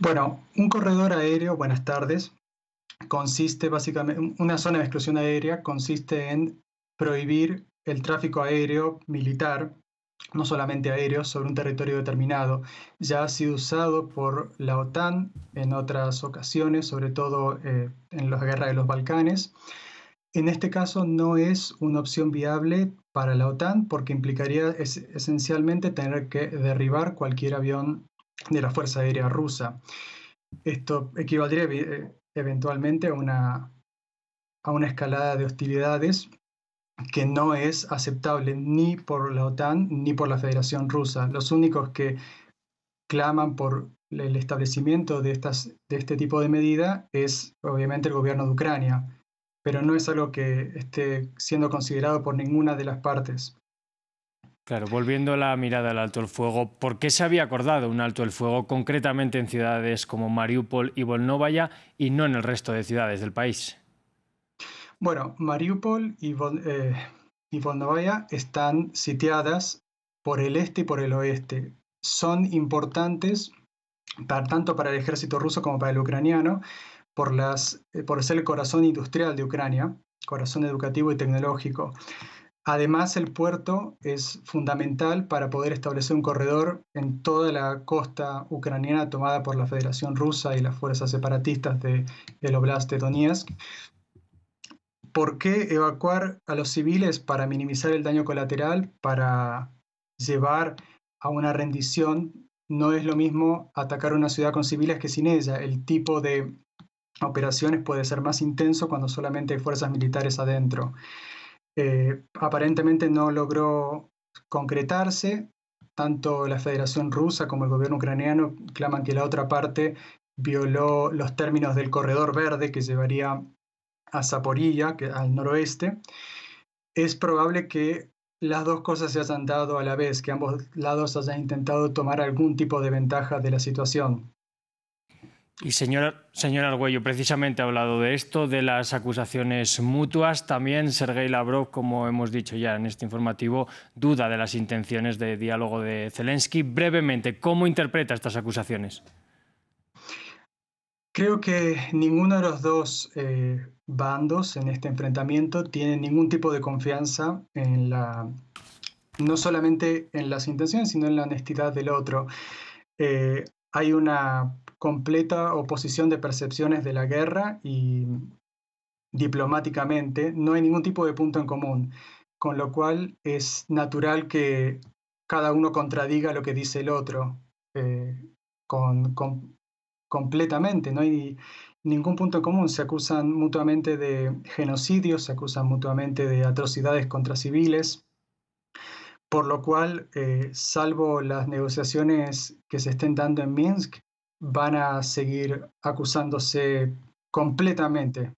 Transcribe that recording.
Bueno, un corredor aéreo, buenas tardes, consiste básicamente, una zona de exclusión aérea consiste en prohibir el tráfico aéreo militar, no solamente aéreo, sobre un territorio determinado. Ya ha sido usado por la OTAN en otras ocasiones, sobre todo eh, en las guerras de los Balcanes. En este caso no es una opción viable para la OTAN porque implicaría esencialmente tener que derribar cualquier avión de la Fuerza Aérea Rusa. Esto equivaldría eh, eventualmente a una, a una escalada de hostilidades que no es aceptable ni por la OTAN ni por la Federación Rusa. Los únicos que claman por el establecimiento de, estas, de este tipo de medida es obviamente el gobierno de Ucrania, pero no es algo que esté siendo considerado por ninguna de las partes. Claro, volviendo la mirada al alto el fuego, ¿por qué se había acordado un alto el fuego concretamente en ciudades como Mariupol y Volnovaya y no en el resto de ciudades del país? Bueno, Mariupol y, eh, Volnovaya están sitiadas por el este y por el oeste. Son importantes tanto para el ejército ruso como para el ucraniano por, las, eh, por ser el corazón industrial de Ucrania, corazón educativo y tecnológico. Además, el puerto es fundamental para poder establecer un corredor en toda la costa ucraniana tomada por la Federación Rusa y las fuerzas separatistas de, del Oblast de Donetsk. ¿Por qué evacuar a los civiles para minimizar el daño colateral, para llevar a una rendición? No es lo mismo atacar una ciudad con civiles que sin ella. El tipo de operaciones puede ser más intenso cuando solamente hay fuerzas militares adentro. Eh, aparentemente no logró concretarse. Tanto la Federación Rusa como el gobierno ucraniano claman que la otra parte violó los términos del corredor verde que llevaría a Zaporilla, que, al noroeste. Es probable que las dos cosas se hayan dado a la vez, que ambos lados hayan intentado tomar algún tipo de ventaja de la situación. Y señor, señor Argüello, precisamente ha hablado de esto, de las acusaciones mutuas. También Sergei Lavrov, como hemos dicho ya en este informativo, duda de las intenciones de diálogo de Zelensky. Brevemente, ¿cómo interpreta estas acusaciones? Creo que ninguno de los dos eh, bandos en este enfrentamiento tiene ningún tipo de confianza en la, no solamente en las intenciones, sino en la honestidad del otro. Eh, hay una completa oposición de percepciones de la guerra y diplomáticamente no hay ningún tipo de punto en común, con lo cual es natural que cada uno contradiga lo que dice el otro eh, con, completamente, no hay ningún punto en común, se acusan mutuamente de genocidios, se acusan mutuamente de atrocidades contra civiles, por lo cual, eh, salvo las negociaciones que se estén dando en Minsk, van a seguir acusándose completamente